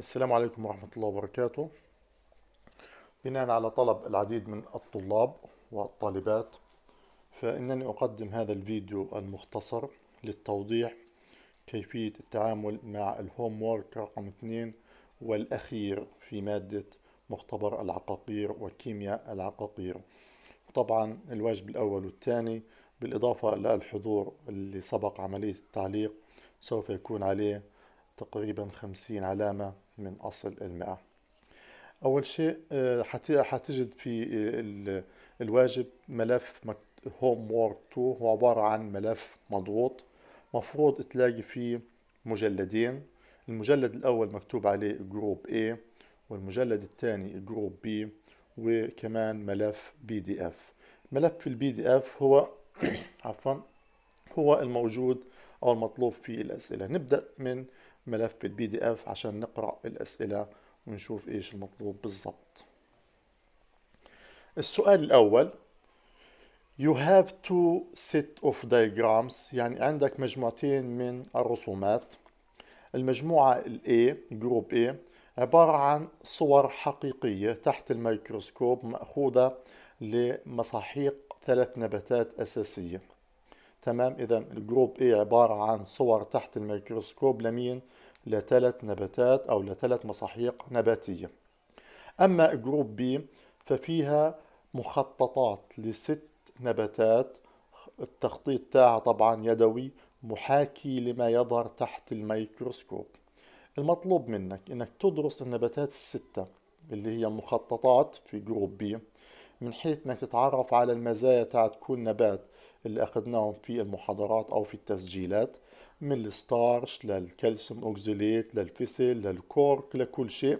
السلام عليكم ورحمة الله وبركاته بناء على طلب العديد من الطلاب والطالبات فإنني أقدم هذا الفيديو المختصر للتوضيح كيفية التعامل مع الهوم وورك رقم 2 والأخير في مادة مختبر العقاقير وكيمياء العقاقير طبعا الواجب الأول والثاني بالإضافة للحضور اللي سبق عملية التعليق سوف يكون عليه تقريبا خمسين علامة من أصل المئة أول شيء آه، حتجد في الواجب ملف هوم وورك 2 هو عبارة عن ملف مضغوط مفروض تلاقي فيه مجلدين المجلد الأول مكتوب عليه جروب A والمجلد الثاني جروب B وكمان ملف بي دي اف ملف البي دي اف هو عفوا هو الموجود او المطلوب في الاسئله نبدا من ملف بالبي دي اف عشان نقرأ الأسئلة ونشوف ايش المطلوب بالضبط السؤال الأول You have two set of diagrams يعني عندك مجموعتين من الرسومات المجموعة الاي جروب اي عبارة عن صور حقيقية تحت الميكروسكوب مأخوذة لمساحيق ثلاث نباتات أساسية تمام إذا الجروب اي عبارة عن صور تحت الميكروسكوب لمين لثلاث نباتات أو لثلاث مصاحيق نباتية أما جروب بي ففيها مخططات لست نباتات التخطيط تاعها طبعا يدوي محاكي لما يظهر تحت الميكروسكوب المطلوب منك انك تدرس النباتات الستة اللي هي مخططات في جروب بي من حيث انك تتعرف على المزايا تاعت كل نبات اللي اخذناهم في المحاضرات او في التسجيلات من الستارش للكالسيوم اوكزيليت للفسل للكورك لكل شيء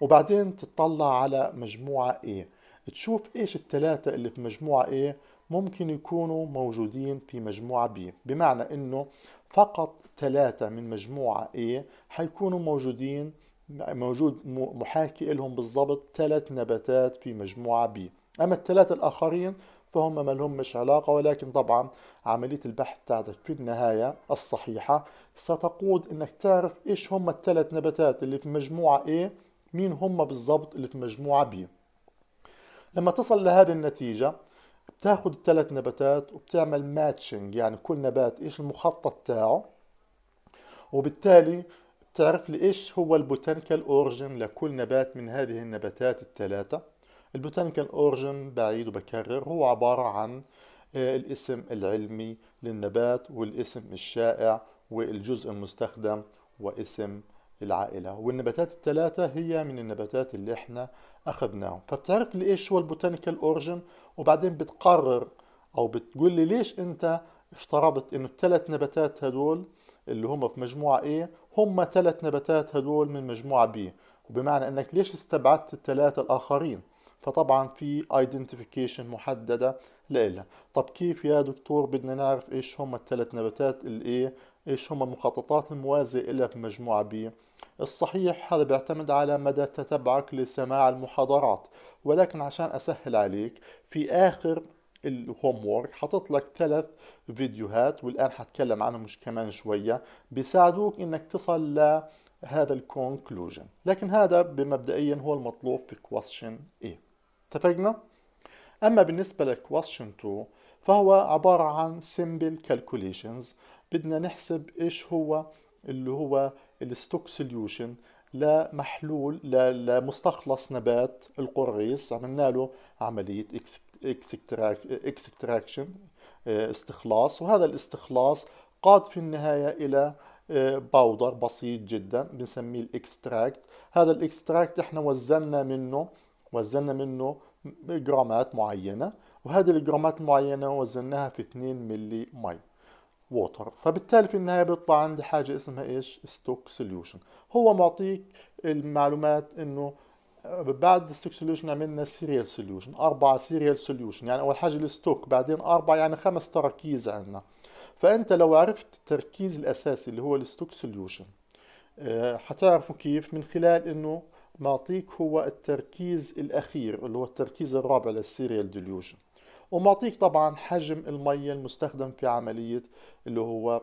وبعدين تطلع على مجموعة A تشوف ايش الثلاثة اللي في مجموعة A ممكن يكونوا موجودين في مجموعة B بمعنى انه فقط ثلاثة من مجموعة A حيكونوا موجودين موجود محاكي لهم بالضبط ثلاث نباتات في مجموعة B أما الثلاثة الآخرين فهم ما مش علاقة ولكن طبعا عملية البحث تاعتك في النهاية الصحيحة ستقود انك تعرف ايش هم الثلاث نباتات اللي في مجموعة A مين هم بالضبط اللي في مجموعة B لما تصل لهذه النتيجة بتاخد الثلاث نباتات وبتعمل ماتشنج يعني كل نبات ايش المخطط تاعه وبالتالي بتعرف لي ايش هو البوتانيكال اورجن لكل نبات من هذه النباتات الثلاثة البوتانيكال اورجن بعيد وبكرر هو عبارة عن آه، الاسم العلمي للنبات والاسم الشائع والجزء المستخدم واسم العائلة والنباتات الثلاثة هي من النباتات اللي احنا اخذناهم فبتعرف لي ايش هو البوتانيكال اورجن وبعدين بتقرر او بتقول لي ليش انت افترضت انه الثلاث نباتات هدول اللي هم في مجموعة A هم ثلاث نباتات هدول من مجموعة B وبمعنى انك ليش استبعدت الثلاثة الاخرين فطبعا في ايدنتيفيكيشن محدده لإلها طب كيف يا دكتور بدنا نعرف ايش هم الثلاث نباتات الايه ايش هم المخططات الموازية لها في مجموعه بي الصحيح هذا بيعتمد على مدى تتبعك لسماع المحاضرات ولكن عشان اسهل عليك في اخر الهوم وورك حاطط لك ثلاث فيديوهات والان حتكلم عنهم مش كمان شويه بيساعدوك انك تصل لهذا الكونكلوجن لكن هذا بمبدئيا هو المطلوب في question A اتفقنا؟ أما بالنسبة لكويستشن 2 فهو عبارة عن سيمبل كالكوليشنز بدنا نحسب إيش هو اللي هو الستوك سوليوشن لمحلول لمستخلص نبات القريص عملنا له عملية اكستراكشن آه، استخلاص وهذا الاستخلاص قاد في النهاية إلى باودر آه، بسيط جدا بنسميه الاكستراكت هذا الاكستراكت احنا وزننا منه وزنا منه جرامات معينة وهذه الجرامات المعينة وزناها في 2 ملي مي ووتر فبالتالي في النهاية بيطلع عندي حاجة اسمها ايش ستوك سوليوشن هو معطيك المعلومات انه بعد الستوك سوليوشن عملنا سيريال سوليوشن أربعة سيريال سوليوشن يعني أول حاجة الستوك بعدين أربعة يعني خمس تركيز عندنا فأنت لو عرفت التركيز الأساسي اللي هو الستوك سوليوشن آه، حتعرفوا كيف من خلال انه معطيك هو التركيز الأخير اللي هو التركيز الرابع للسيريال ديليوجن ومعطيك طبعا حجم المية المستخدم في عملية اللي هو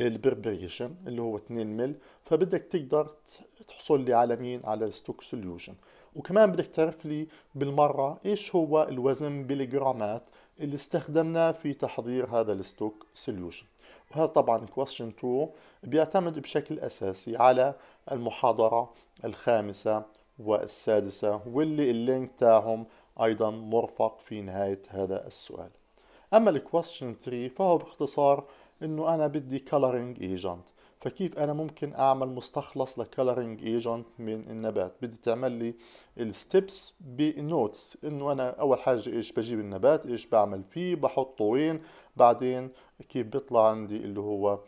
البربريشن اللي هو 2 مل فبدك تقدر تحصل لي على مين على ستوك سوليوشن وكمان بدك تعرف لي بالمرة ايش هو الوزن بالجرامات اللي استخدمناه في تحضير هذا الستوك سوليوشن وهذا طبعا question 2 بيعتمد بشكل أساسي على المحاضرة الخامسة والسادسة واللي اللينك تاعهم أيضا مرفق في نهاية هذا السؤال أما question 3 فهو باختصار إنه أنا بدي coloring agent فكيف انا ممكن اعمل مستخلص لكالرينج ايجنت من النبات بدي تعمل لي الستبس بنوتس انه انا اول حاجه ايش بجيب النبات ايش بعمل فيه بحطه وين بعدين كيف بيطلع عندي اللي هو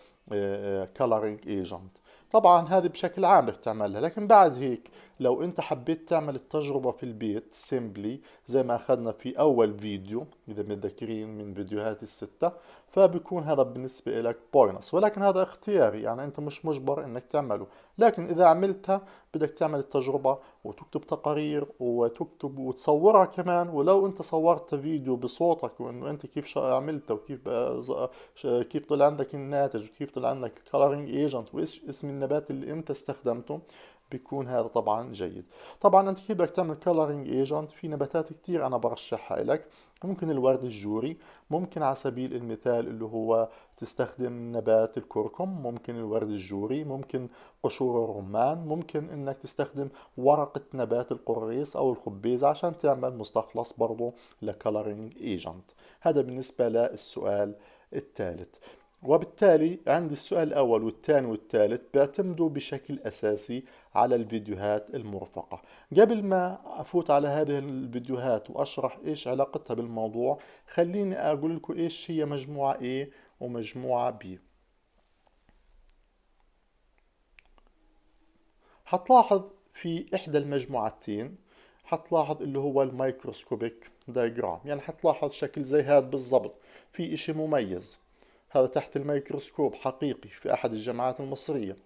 كالرينج آه، ايجنت آه، طبعا هذه بشكل عام بدك تعملها لكن بعد هيك لو انت حبيت تعمل التجربة في البيت سيمبلي زي ما اخذنا في اول فيديو اذا متذكرين من فيديوهات الستة فبكون هذا بالنسبة لك بوينس ولكن هذا اختياري يعني انت مش مجبر انك تعمله لكن اذا عملتها بدك تعمل التجربة وتكتب تقارير وتكتب وتصورها كمان ولو انت صورت فيديو بصوتك وانه انت كيف عملتها وكيف كيف طلع عندك الناتج وكيف طلع عندك الكالرينج ايجنت وايش اسم النبات اللي انت استخدمته بيكون هذا طبعا جيد طبعا انت كيف بدك تعمل كلرنج ايجنت في نباتات كثير انا برشحها لك ممكن الورد الجوري ممكن على سبيل المثال اللي هو تستخدم نبات الكركم ممكن الورد الجوري ممكن قشور الرمان ممكن انك تستخدم ورقة نبات القريص او الخبيز عشان تعمل مستخلص برضو لكلرنج ايجنت هذا بالنسبة للسؤال الثالث وبالتالي عندي السؤال الأول والثاني والثالث بيعتمدوا بشكل أساسي على الفيديوهات المرفقة قبل ما أفوت على هذه الفيديوهات وأشرح إيش علاقتها بالموضوع خليني أقول لكم إيش هي مجموعة A ومجموعة B هتلاحظ في إحدى المجموعتين هتلاحظ اللي هو الميكروسكوبيك دايجرام يعني هتلاحظ شكل زي هذا بالضبط في إشي مميز هذا تحت الميكروسكوب حقيقي في أحد الجامعات المصرية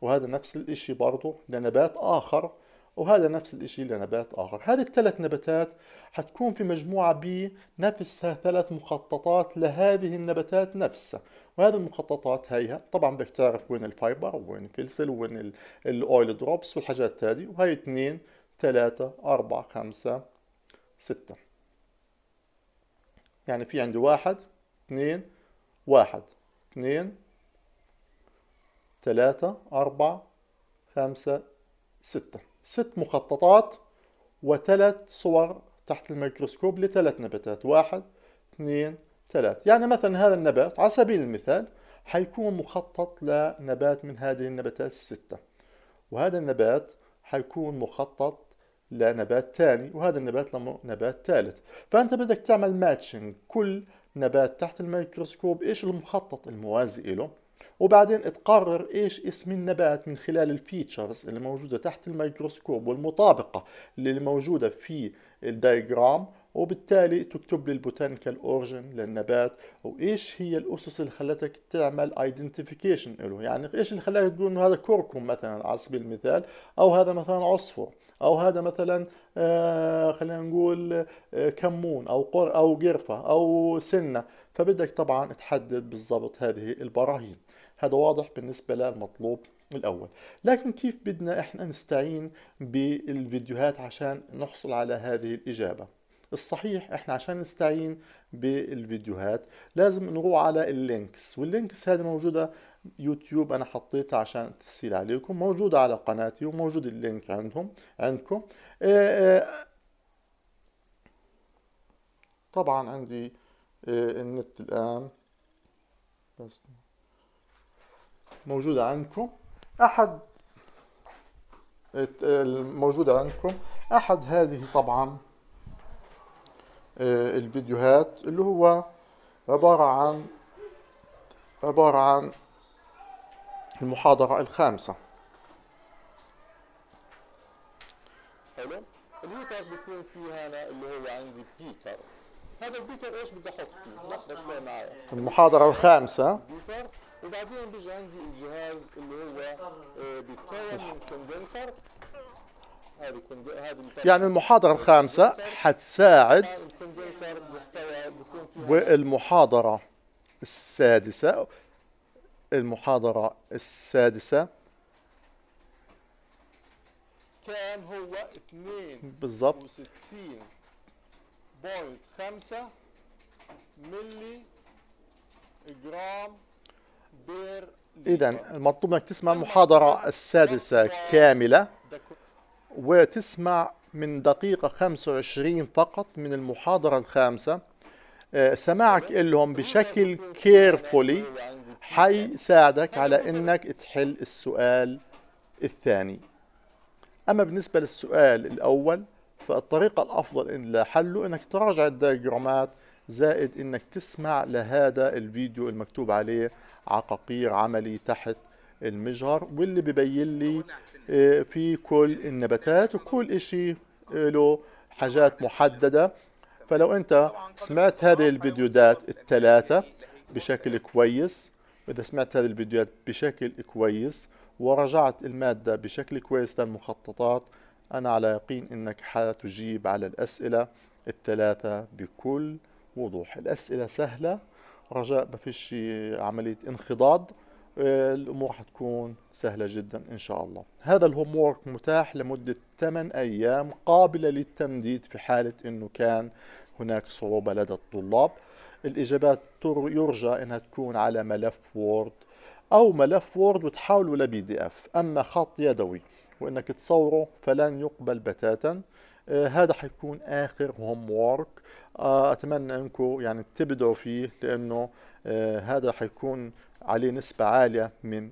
وهذا نفس الإشي برضه لنبات آخر وهذا نفس الإشي لنبات آخر هذه الثلاث نباتات حتكون في مجموعة ب نفسها ثلاث مخططات لهذه النباتات نفسها وهذه المخططات هيها طبعا بدك تعرف وين الفايبر وين الفلسل وين الأويل دروبس والحاجات هذه وهي اثنين ثلاثة أربعة خمسة ستة يعني في عندي واحد اثنين واحد اثنين ثلاثة أربعة خمسة ستة ست مخططات وثلاث صور تحت الميكروسكوب لثلاث نباتات واحد اثنين ثلاث يعني مثلا هذا النبات على سبيل المثال حيكون مخطط لنبات من هذه النباتات الستة وهذا النبات حيكون مخطط لنبات ثاني وهذا النبات لنبات ثالث فأنت بدك تعمل ماتشنج كل نبات تحت الميكروسكوب ايش المخطط الموازي له وبعدين تقرر ايش اسم النبات من خلال الفيتشرز اللي موجودة تحت الميكروسكوب والمطابقة اللي موجودة في الدايجرام وبالتالي تكتب لي البوتانيكال اورجن للنبات وايش هي الاسس اللي خلتك تعمل ايدنتيفيكيشن له يعني ايش اللي خلاك تقول انه هذا كركم مثلا على سبيل المثال او هذا مثلا عصفور او هذا مثلا آه، خلينا نقول آه، كمون او قر او قرفه او سنه فبدك طبعا تحدد بالضبط هذه البراهين هذا واضح بالنسبه للمطلوب الأول لكن كيف بدنا إحنا نستعين بالفيديوهات عشان نحصل على هذه الإجابة الصحيح إحنا عشان نستعين بالفيديوهات لازم نروح على اللينكس واللينكس هذه موجودة يوتيوب انا حطيتها عشان تسهيل عليكم موجودة على قناتي وموجود اللينك عندهم عندكم آه، آه، طبعا عندي آه، النت الان بس موجودة عندكم احد الموجودة عندكم احد هذه طبعا الفيديوهات اللي هو عبارة عن عبارة عن المحاضرة الخامسة حلو الهيتر بيكون في هنا اللي هو عندي بيتر هذا البيكر ايش بدي احط فيه؟ لحظة شوي معي المحاضرة الخامسة بيتر وبعدين بيجي عندي الجهاز اللي هو آه، بيتكون من كوندنسر يعني المحاضرة الخامسة حتساعد والمحاضرة السادسة المحاضرة السادسة كان هو بالضبط بوينت 60.5 ملي جرام بير إذا المطلوب منك تسمع المحاضرة السادسة كاملة وتسمع من دقيقة 25 فقط من المحاضرة الخامسة سماعك لهم بشكل كيرفولي حيساعدك على انك تحل السؤال الثاني اما بالنسبة للسؤال الاول فالطريقة الافضل إن لحله انك تراجع الدياجرامات زائد انك تسمع لهذا الفيديو المكتوب عليه عقاقير عملي تحت المجهر واللي ببين لي آه، في كل النباتات وكل اشي آه، له حاجات محددة فلو انت سمعت هذه الفيديوهات الثلاثة بشكل كويس واذا سمعت هذه الفيديوهات بشكل كويس ورجعت المادة بشكل كويس للمخططات أنا على يقين أنك حتجيب على الأسئلة الثلاثة بكل وضوح الأسئلة سهلة رجاء ما فيش عملية انخضاض الأمور حتكون سهلة جدا إن شاء الله هذا الهوم وورك متاح لمدة 8 أيام قابلة للتمديد في حالة أنه كان هناك صعوبة لدى الطلاب الإجابات يرجى أنها تكون على ملف وورد أو ملف وورد وتحاولوا لبي دي اف أما خط يدوي وأنك تصوره فلن يقبل بتاتا آه هذا حيكون آخر هوم وورك آه أتمنى أنكم يعني تبدعوا فيه لأنه آه هذا حيكون عليه نسبة عالية من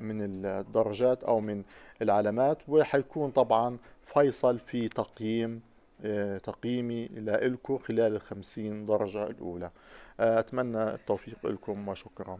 من الدرجات أو من العلامات وحيكون طبعا فيصل في تقييم تقييمي لكم خلال الخمسين درجة الأولى أتمنى التوفيق لكم وشكرا